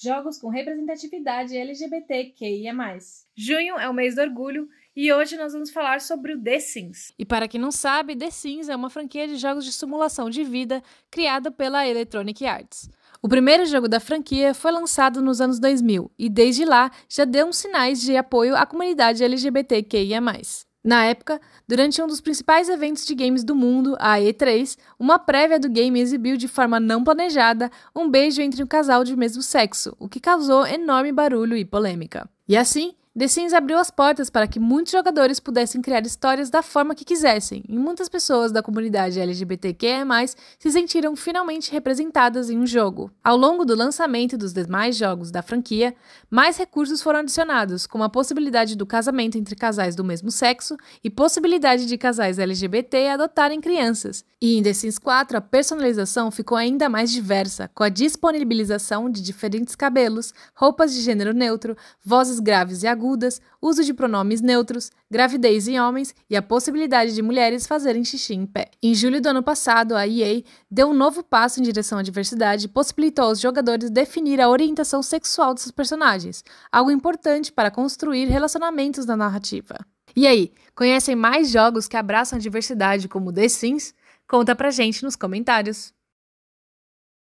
jogos com representatividade LGBTQIA+. Junho é o mês do orgulho e hoje nós vamos falar sobre o The Sims. E para quem não sabe, The Sims é uma franquia de jogos de simulação de vida criada pela Electronic Arts. O primeiro jogo da franquia foi lançado nos anos 2000 e desde lá já deu uns sinais de apoio à comunidade LGBTQIA+. Na época, durante um dos principais eventos de games do mundo, a E3, uma prévia do game exibiu de forma não planejada um beijo entre um casal de mesmo sexo, o que causou enorme barulho e polêmica. E assim, The Sims abriu as portas para que muitos jogadores pudessem criar histórias da forma que quisessem, e muitas pessoas da comunidade LGBTQIA+, se sentiram finalmente representadas em um jogo. Ao longo do lançamento dos demais jogos da franquia, mais recursos foram adicionados, como a possibilidade do casamento entre casais do mesmo sexo e possibilidade de casais LGBT adotarem crianças. E em The Sims 4, a personalização ficou ainda mais diversa, com a disponibilização de diferentes cabelos, roupas de gênero neutro, vozes doenças graves e agudas, uso de pronomes neutros, gravidez em homens e a possibilidade de mulheres fazerem xixi em pé. Em julho do ano passado, a EA deu um novo passo em direção à diversidade e possibilitou aos jogadores definir a orientação sexual de seus personagens, algo importante para construir relacionamentos na narrativa. E aí, conhecem mais jogos que abraçam a diversidade como The Sims? Conta pra gente nos comentários.